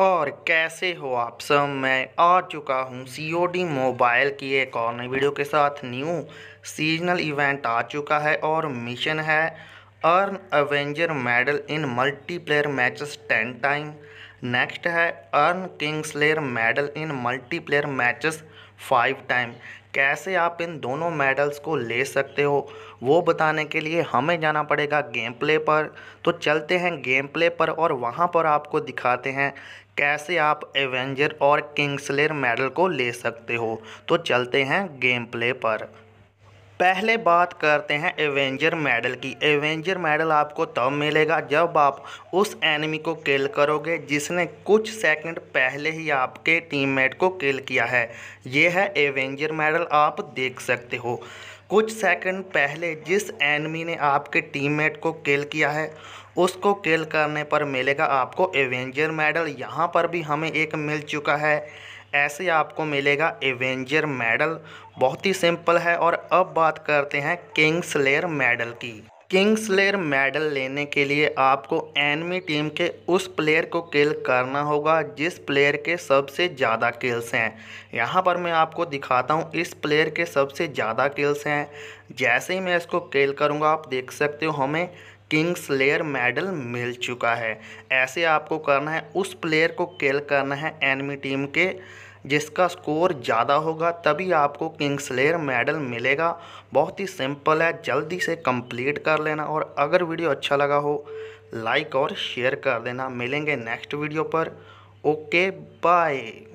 और कैसे हो आप सब मैं आ चुका हूँ सी मोबाइल की एक और नई वीडियो के साथ न्यू सीजनल इवेंट आ चुका है और मिशन है earn avenger medal in multiplayer matches ten time next है earn kingslayer medal in multiplayer matches five time कैसे आप इन दोनों मेडल्स को ले सकते हो वो बताने के लिए हमें जाना पड़ेगा गेम प्ले पर तो चलते हैं गेम प्ले पर और वहाँ पर आपको दिखाते हैं कैसे आप एवेंजर और किंग्सलेयर मेडल को ले सकते हो तो चलते हैं गेम प्ले पर पहले बात करते हैं एवेंजर मेडल की एवेंजर मेडल आपको तब मिलेगा जब आप उस एनिमी को किल करोगे जिसने कुछ सेकंड पहले ही आपके टीममेट को किल किया है ये है एवेंजर मेडल आप देख सकते हो कुछ सेकंड पहले जिस एनिमी ने आपके टीममेट को किल किया है उसको किल करने पर मिलेगा आपको एवेंजर मेडल यहाँ पर भी हमें एक मिल चुका है ऐसे आपको मिलेगा एवेंजर मेडल बहुत ही सिंपल है और अब बात करते हैं किंग्स लेयर मेडल की किंग्स लेयर मेडल लेने के लिए आपको एनमी टीम के उस प्लेयर को किल करना होगा जिस प्लेयर के सबसे ज़्यादा किल्स हैं यहाँ पर मैं आपको दिखाता हूँ इस प्लेयर के सबसे ज़्यादा किल्स हैं जैसे ही मैं इसको किल करूँगा आप देख सकते हो हमें किंग्स लेयर मेडल मिल चुका है ऐसे आपको करना है उस प्लेयर को केल करना है एनमी टीम के जिसका स्कोर ज़्यादा होगा तभी आपको किंग्स लेयर मेडल मिलेगा बहुत ही सिंपल है जल्दी से कंप्लीट कर लेना और अगर वीडियो अच्छा लगा हो लाइक और शेयर कर देना मिलेंगे नेक्स्ट वीडियो पर ओके बाय